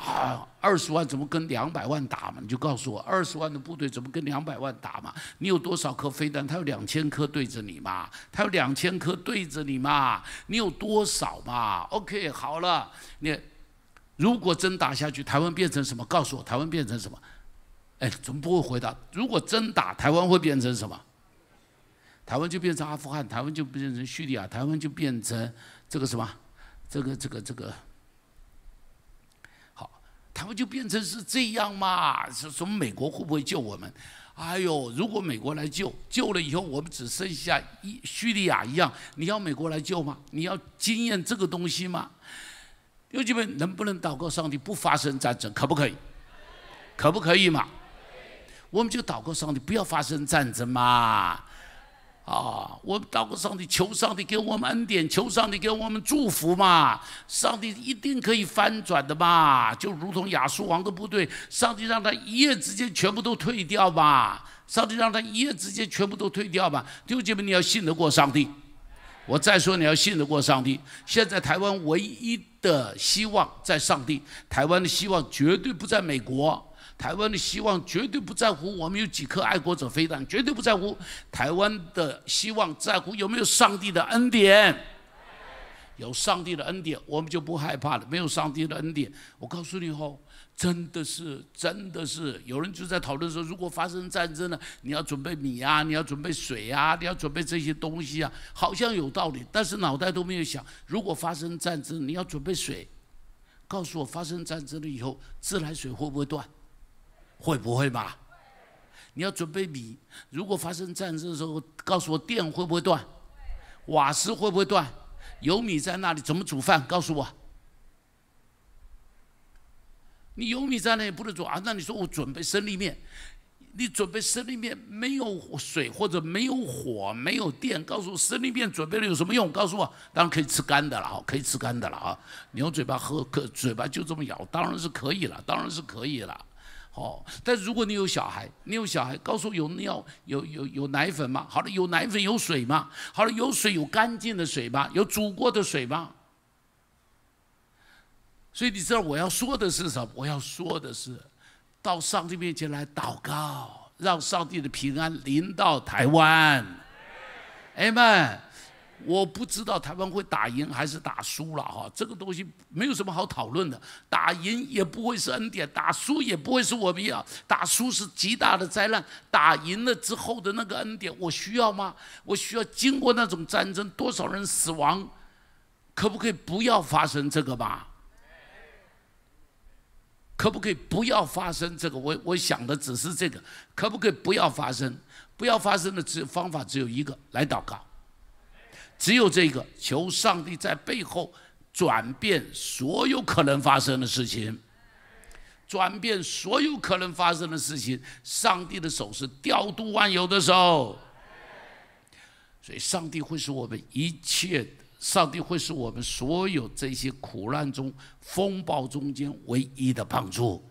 啊，二十万怎么跟两百万打嘛？你就告诉我，二十万的部队怎么跟两百万打嘛？你有多少颗飞弹？他有两千颗对着你嘛？他有两千颗对着你嘛？你有多少嘛？OK，好了，你如果真打下去，台湾变成什么？告诉我，台湾变成什么？哎，怎么不会回答？如果真打，台湾会变成什么？台湾就变成阿富汗，台湾就变成叙利亚，台湾就变成这个什么？这个这个这个。他们就变成是这样嘛？是从美国会不会救我们？哎呦，如果美国来救，救了以后我们只剩下一叙利亚一样，你要美国来救吗？你要经验这个东西吗？有几位能不能祷告上帝不发生战争，可不可以？可不可以嘛？我们就祷告上帝不要发生战争嘛。啊，我们祷告上帝，求上帝给我们恩典，求上帝给我们祝福嘛。上帝一定可以翻转的嘛，就如同亚述王的部队，上帝让他一夜之间全部都退掉吧。上帝让他一夜之间全部都退掉吧。弟兄姐妹，你要信得过上帝。我再说，你要信得过上帝。现在台湾唯一的希望在上帝，台湾的希望绝对不在美国。台湾的希望绝对不在乎我们有几颗爱国者飞弹，绝对不在乎台湾的希望在乎有没有上帝的恩典。有上帝的恩典，我们就不害怕了；没有上帝的恩典，我告诉你哦，真的是，真的是。有人就在讨论说，如果发生战争了，你要准备米啊，你要准备水啊，你要准备这些东西啊，好像有道理。但是脑袋都没有想，如果发生战争，你要准备水，告诉我，发生战争了以后，自来水会不会断？会不会吧？你要准备米。如果发生战争的时候，告诉我电会不会断，瓦斯会不会断？有米在那里，怎么煮饭？告诉我。你有米在那里，不能煮啊？那你说我准备生立面？你准备生立面，没有水或者没有火，没有电，告诉我生立面准备了有什么用？告诉我，当然可以吃干的了，好，可以吃干的了啊。你用嘴巴喝，可嘴巴就这么咬，当然是可以了，当然是可以了。哦，但如果你有小孩，你有小孩，告诉有尿有有有奶粉吗？好了，有奶粉有水吗？好了，有水有干净的水吗？有煮过的水吗？所以你知道我要说的是什么？我要说的是，到上帝面前来祷告，让上帝的平安临到台湾。Amen。我不知道台湾会打赢还是打输了哈，这个东西没有什么好讨论的。打赢也不会是恩典，打输也不会是我们要。打输是极大的灾难。打赢了之后的那个恩典，我需要吗？我需要经过那种战争，多少人死亡，可不可以不要发生这个吧？可不可以不要发生这个？我我想的只是这个，可不可以不要发生？不要发生的只方法只有一个，来祷告。只有这个，求上帝在背后转变所有可能发生的事情，转变所有可能发生的事情。上帝的手是调度万有的手，所以上帝会是我们一切，上帝会是我们所有这些苦难中、风暴中间唯一的帮助。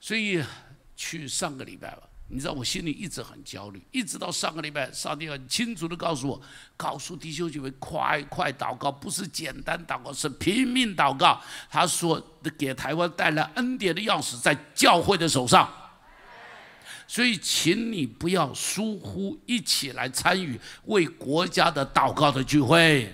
所以，去上个礼拜吧。你知道我心里一直很焦虑，一直到上个礼拜，上帝很清楚地告诉我，告诉弟兄姐妹，快快祷告，不是简单祷告，是拼命祷告。他说，给台湾带来恩典的钥匙在教会的手上，所以请你不要疏忽，一起来参与为国家的祷告的聚会。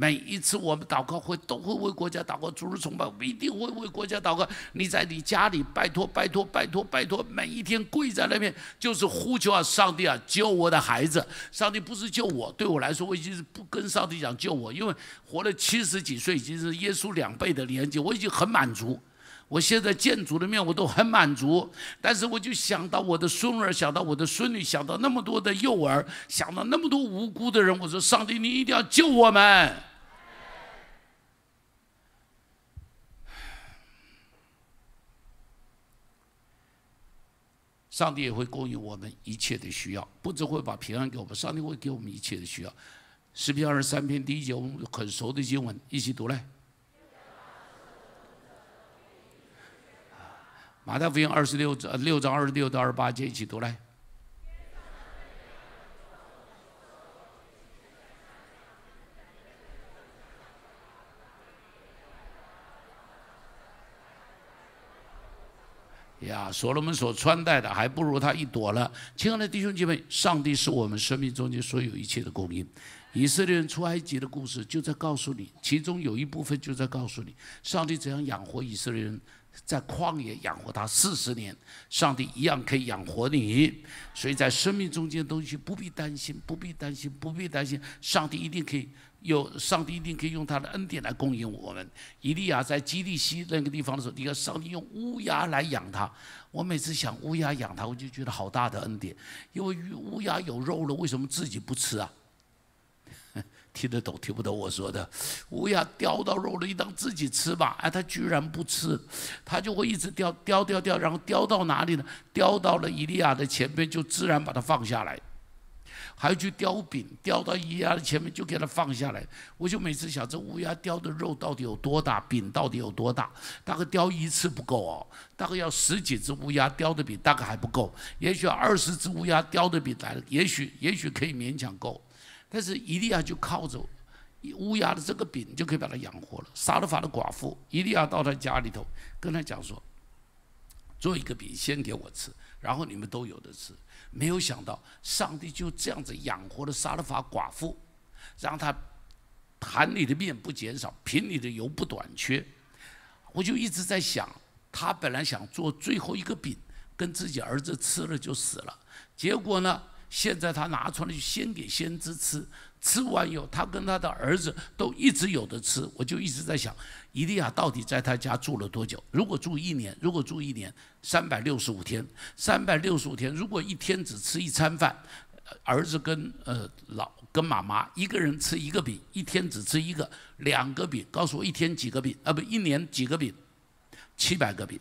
每一次我们祷告会都会为国家祷告，主日崇拜，我一定会为国家祷告。你在你家里，拜托，拜托，拜托，拜托，每一天跪在那边就是呼求啊，上帝啊，救我的孩子。上帝不是救我，对我来说，我已经是不跟上帝讲救我，因为活了七十几岁，已经是耶稣两倍的年纪，我已经很满足。我现在见主的面，我都很满足。但是我就想到我的孙儿，想到我的孙女，想到那么多的幼儿，想到那么多无辜的人。我说，上帝，你一定要救我们！上帝也会供应我们一切的需要，不只会把平安给我们。上帝会给我们一切的需要。诗篇二十三篇第一节，我们很熟的经文，一起读来。马太福音二十六章，六章二十六到二十八节一起读来。呀，所罗门所穿戴的还不如他一朵了。亲爱的弟兄姐妹，上帝是我们生命中间所有一切的供应。以色列人出埃及的故事就在告诉你，其中有一部分就在告诉你，上帝怎样养活以色列人。在旷野养活他四十年，上帝一样可以养活你。所以在生命中间东西不必担心，不必担心，不必担心，上帝一定可以有，上帝一定可以用他的恩典来供应我们。以利亚在基利西那个地方的时候，你看上帝用乌鸦来养他。我每次想乌鸦养他，我就觉得好大的恩典，因为乌鸦有肉了，为什么自己不吃啊？听得懂，听不懂我说的。乌鸦叼到肉了，你当自己吃吧？哎，它居然不吃，它就会一直叼叼叼叼，然后叼到哪里呢？叼到了伊利亚的前面，就自然把它放下来，还去叼饼，叼到伊利亚的前面就给它放下来。我就每次想，这乌鸦叼的肉到底有多大，饼到底有多大？大概叼一次不够哦，大概要十几只乌鸦叼的饼大概还不够，也许二十只乌鸦叼的饼了，也许也许可以勉强够。但是伊利亚就靠着乌鸦的这个饼就可以把它养活了。撒勒法的寡妇伊利亚到他家里头，跟他讲说：“做一个饼先给我吃，然后你们都有的吃。”没有想到，上帝就这样子养活了撒勒法寡妇，让他坛里的面不减少，瓶里的油不短缺。我就一直在想，他本来想做最后一个饼，跟自己儿子吃了就死了，结果呢？现在他拿出来就先给先知吃，吃完以后他跟他的儿子都一直有的吃。我就一直在想，伊利亚到底在他家住了多久？如果住一年，如果住一年，三百六十五天，三百六十五天，如果一天只吃一餐饭，儿子跟呃老跟妈妈一个人吃一个饼，一天只吃一个，两个饼，告诉我一天几个饼？啊不，一年几个饼？七百个饼，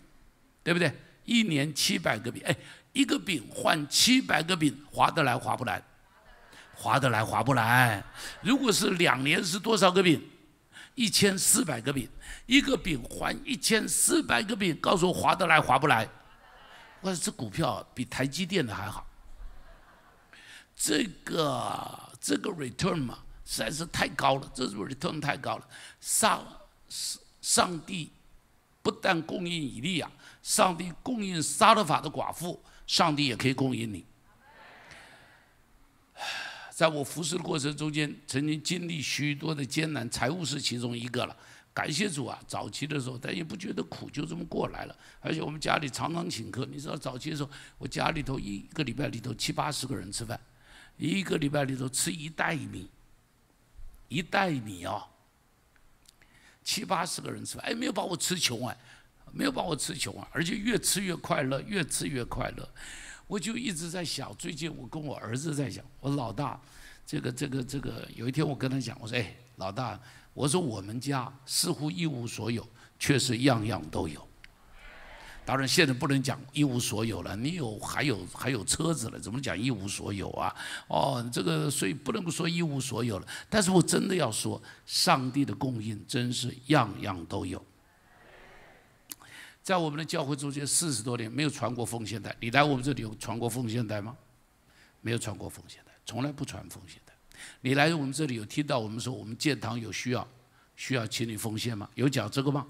对不对？一年七百个饼，哎。一个饼换七百个饼，划得来划不来？划得来划不来？如果是两年是多少个饼？一千四百个饼，一个饼换一千四百个饼，告诉我划得来划不来？我说这股票比台积电的还好。这个这个 return 嘛，实在是太高了，这是 return 太高了。上上帝不但供应以利亚，上帝供应撒勒法的寡妇。上帝也可以供应你。在我服侍的过程中间，曾经经历许多的艰难，财务是其中一个了。感谢主啊！早期的时候，但也不觉得苦，就这么过来了。而且我们家里常常请客，你知道，早期的时候，我家里头一个礼拜里头七八十个人吃饭，一个礼拜里头吃一袋米，一袋米啊，七八十个人吃饭，哎，没有把我吃穷哎。没有把我吃穷啊，而且越吃越快乐，越吃越快乐。我就一直在想，最近我跟我儿子在讲，我老大，这个这个这个，有一天我跟他讲，我说，哎，老大，我说我们家似乎一无所有，却是样样都有。当然现在不能讲一无所有了，你有还有还有车子了，怎么讲一无所有啊？哦，这个所以不能说一无所有了，但是我真的要说，上帝的供应真是样样都有。在我们的教会中间四十多年没有传过奉献代，你来我们这里有传过奉献代吗？没有传过奉献代，从来不传奉献代。你来我们这里有听到我们说我们建堂有需要，需要请你奉献吗？有讲这个吗？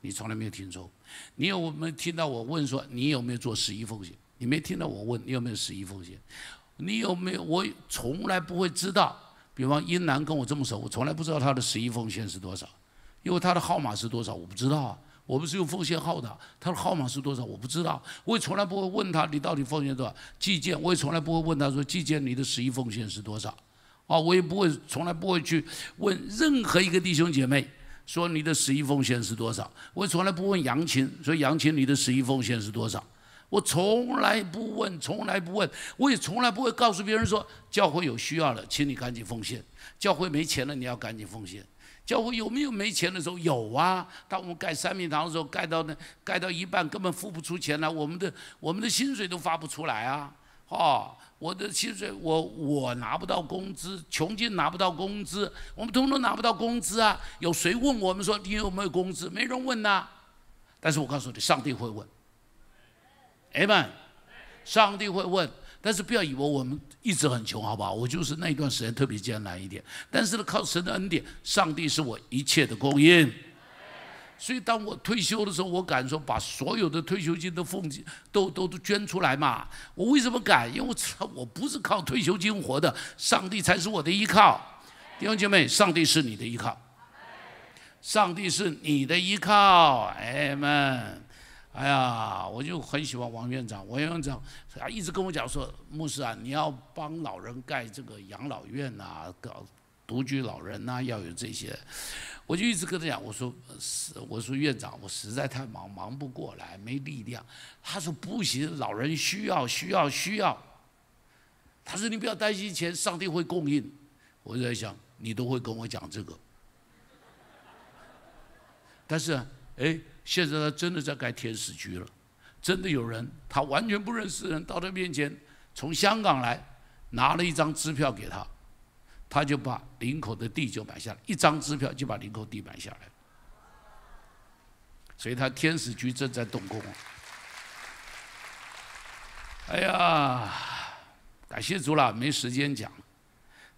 你从来没有听说。你有没有听到我问说你有没有做十一奉献？你没听到我问你有没有十一奉献？你有没有？我从来不会知道。比方英南跟我这么熟，我从来不知道他的十一奉献是多少，因为他的号码是多少我不知道啊。我们是用奉献号的，他的号码是多少？我不知道，我也从来不会问他，你到底奉献多少？寄件我也从来不会问他说寄件你的十一奉献是多少？啊，我也不会，从来不会去问任何一个弟兄姐妹说你的十一奉献是多少？我也从来不问杨琴，说杨琴你的十一奉献是多少？我从来不问，从来不问，我也从来不会告诉别人说教会有需要了，请你赶紧奉献；教会没钱了，你要赶紧奉献。教会有没有没钱的时候？有啊！当我们盖三明堂的时候，盖到那盖到一半，根本付不出钱来，我们的我们的薪水都发不出来啊！哦，我的薪水，我我拿不到工资，穷尽拿不到工资，我们通通拿不到工资啊！有谁问我们说你有没有工资？没人问呐。但是我告诉你，上帝会问。哎 m 上帝会问。但是不要以为我们一直很穷，好不好？我就是那一段时间特别艰难一点，但是呢，靠神的恩典，上帝是我一切的供应。所以当我退休的时候，我敢说把所有的退休金都奉都都都捐出来嘛。我为什么敢？因为我我不是靠退休金活的，上帝才是我的依靠。弟兄姐妹，上帝是你的依靠，上帝是你的依靠，阿门。哎呀，我就很喜欢王院长。王院长啊，一直跟我讲说，牧师啊，你要帮老人盖这个养老院呐，搞独居老人呐，要有这些。我就一直跟他讲，我说，是，我说院长，我实在太忙，忙不过来，没力量。他说不行，老人需要，需要，需要。他说你不要担心钱，上帝会供应。我在想，你都会跟我讲这个。但是，哎。现在他真的在盖天使居了，真的有人，他完全不认识人，到他面前，从香港来，拿了一张支票给他，他就把林口的地就买下来，一张支票就把林口地买下来，所以他天使居正在动工。哎呀，感谢朱拉，没时间讲。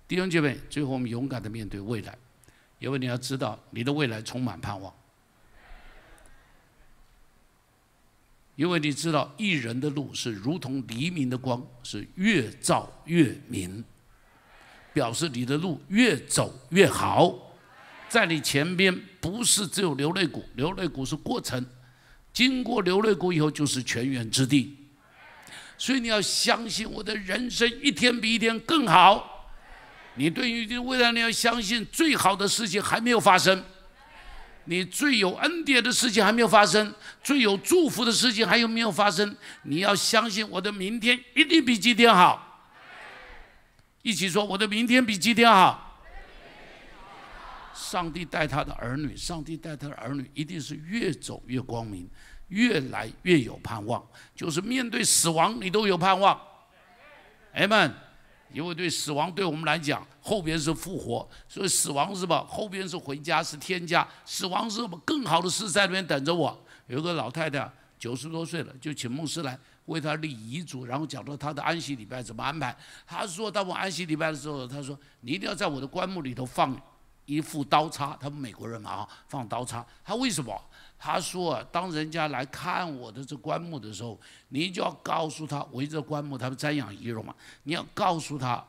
弟兄姐妹，最后我们勇敢的面对未来，因为你要知道，你的未来充满盼望。因为你知道，一人的路是如同黎明的光，是越照越明，表示你的路越走越好。在你前边不是只有流泪谷，流泪谷是过程，经过流泪谷以后就是泉源之地，所以你要相信我的人生一天比一天更好。你对于未来，你要相信最好的事情还没有发生。你最有恩典的事情还没有发生，最有祝福的事情还有没有发生？你要相信我的明天一定比今天好。一起说，我的明天比今天好。上帝带他的儿女，上帝带他的儿女一定是越走越光明，越来越有盼望。就是面对死亡，你都有盼望。阿门。因为对死亡对我们来讲，后边是复活，所以死亡是吧？后边是回家，是天家。死亡是更好的事在那边等着我。有个老太太九十多岁了，就请牧师来为她立遗嘱，然后讲到她的安息礼拜怎么安排。她说到我安息礼拜的时候，她说你一定要在我的棺木里头放。一副刀叉，他们美国人嘛啊，放刀叉。他为什么？他说，当人家来看我的这棺木的时候，你就要告诉他，围着棺木他们瞻仰遗容嘛，你要告诉他。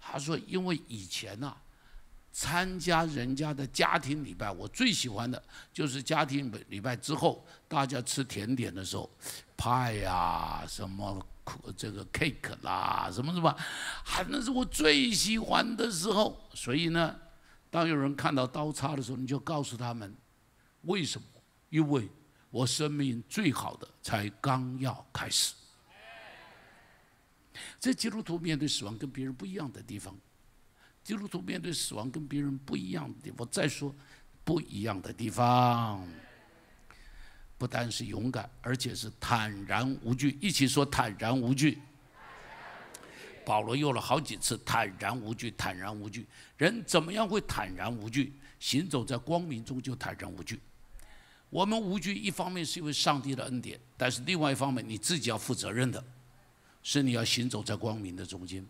他说，因为以前呐，参加人家的家庭礼拜，我最喜欢的就是家庭礼拜之后，大家吃甜点的时候，派呀什么，这个 cake 啦，什么什么，那是我最喜欢的时候。所以呢。当有人看到刀叉的时候，你就告诉他们，为什么？因为我生命最好的才刚要开始。在基督徒面对死亡跟别人不一样的地方，基督徒面对死亡跟别人不一样的地方，再说不一样的地方，不单是勇敢，而且是坦然无惧。一起说坦然无惧。保罗用了好几次“坦然无惧”，坦然无惧。人怎么样会坦然无惧？行走在光明中就坦然无惧。我们无惧，一方面是因为上帝的恩典，但是另外一方面你自己要负责任的，是你要行走在光明的中间，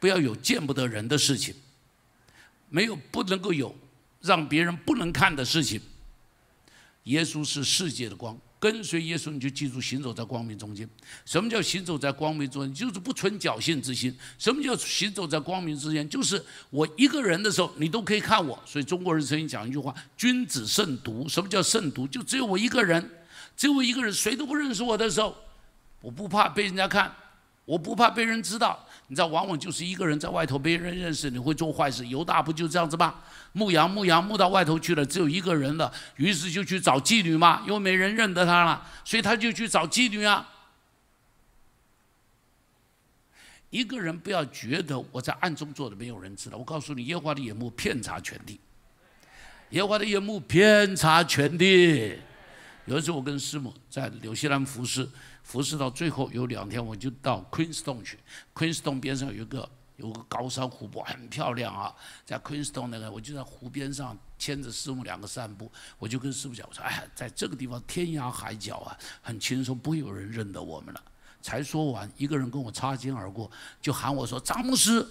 不要有见不得人的事情，没有不能够有让别人不能看的事情。耶稣是世界的光。跟随耶稣，你就记住行走在光明中间。什么叫行走在光明中间？就是不存侥幸之心。什么叫行走在光明之间？就是我一个人的时候，你都可以看我。所以中国人曾经讲一句话：“君子慎独。”什么叫慎独？就只有我一个人，只有我一个人，谁都不认识我的时候，我不怕被人家看，我不怕被人知道。你知道，往往就是一个人在外头，没人认识，你会做坏事。犹大不就这样子吗？牧羊，牧羊，牧到外头去了，只有一个人了，于是就去找妓女嘛，因为没人认得他了，所以他就去找妓女啊。一个人不要觉得我在暗中做的没有人知道。我告诉你，耶华的眼目遍察全地，耶华的眼目遍察全地。有一次我跟师母在纽西兰服侍。服侍到最后有两天，我就到 Queenston 去。Queenston 边上有一个有个高山湖泊，很漂亮啊。在 Queenston 那个，我就在湖边上牵着师母两个散步。我就跟师母讲我说：“哎，在这个地方天涯海角啊，很轻松，不会有人认得我们了。”才说完，一个人跟我擦肩而过，就喊我说：“张师。”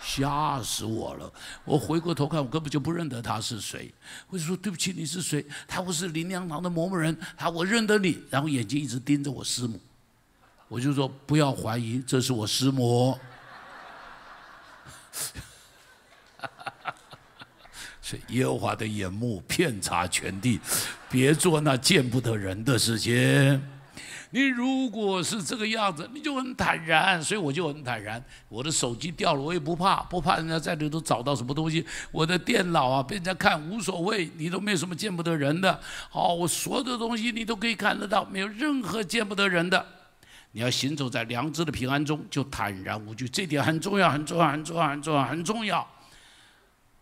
吓死我了！我回过头看，我根本就不认得他是谁。我就说对不起，你是谁？他不是林娘堂的嬷嬷人，他我认得你。然后眼睛一直盯着我师母，我就说不要怀疑，这是我师母。所 以耶和华的眼目遍察全地，别做那见不得人的事情。你如果是这个样子，你就很坦然，所以我就很坦然。我的手机掉了，我也不怕，不怕人家在里头找到什么东西。我的电脑啊，被人家看无所谓，你都没有什么见不得人的。好，我所有的东西你都可以看得到，没有任何见不得人的。你要行走在良知的平安中，就坦然无惧，这点很重要，很重要，很重要，很重要，很重要。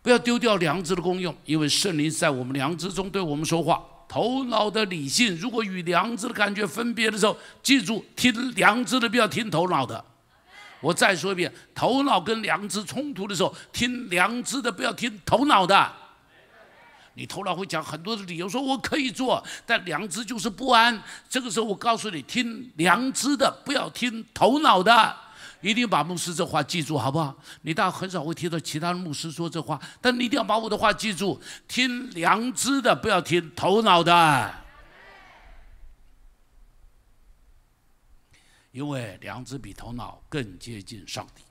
不要丢掉良知的功用，因为圣灵在我们良知中对我们说话。头脑的理性，如果与良知的感觉分别的时候，记住听良知的，不要听头脑的。我再说一遍，头脑跟良知冲突的时候，听良知的，不要听头脑的。你头脑会讲很多的理由，说我可以做，但良知就是不安。这个时候，我告诉你，听良知的，不要听头脑的。一定把牧师这话记住，好不好？你大很少会听到其他牧师说这话，但你一定要把我的话记住，听良知的，不要听头脑的，因为良知比头脑更接近上帝。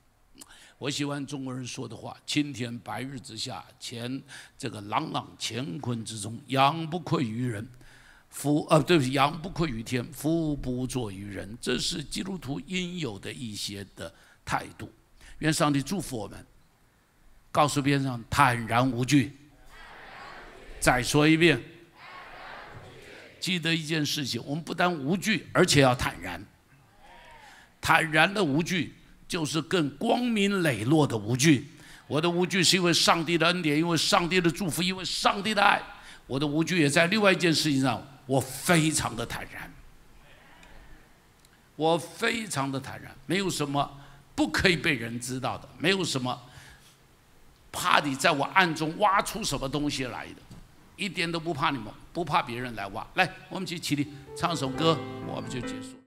我喜欢中国人说的话：“青天白日之下，乾这个朗朗乾坤之中，仰不愧于人。”福啊，对，不起，羊不愧于天，福不作于人，这是基督徒应有的一些的态度。愿上帝祝福我们，告诉边上坦然无惧。再说一遍，记得一件事情：我们不但无惧，而且要坦然。坦然的无惧，就是更光明磊落的无惧。我的无惧是因为上帝的恩典，因为上帝的祝福，因为上帝的爱。我的无惧也在另外一件事情上。我非常的坦然，我非常的坦然，没有什么不可以被人知道的，没有什么怕你在我暗中挖出什么东西来的，一点都不怕你们，不怕别人来挖。来，我们起起立，唱首歌，我们就结束。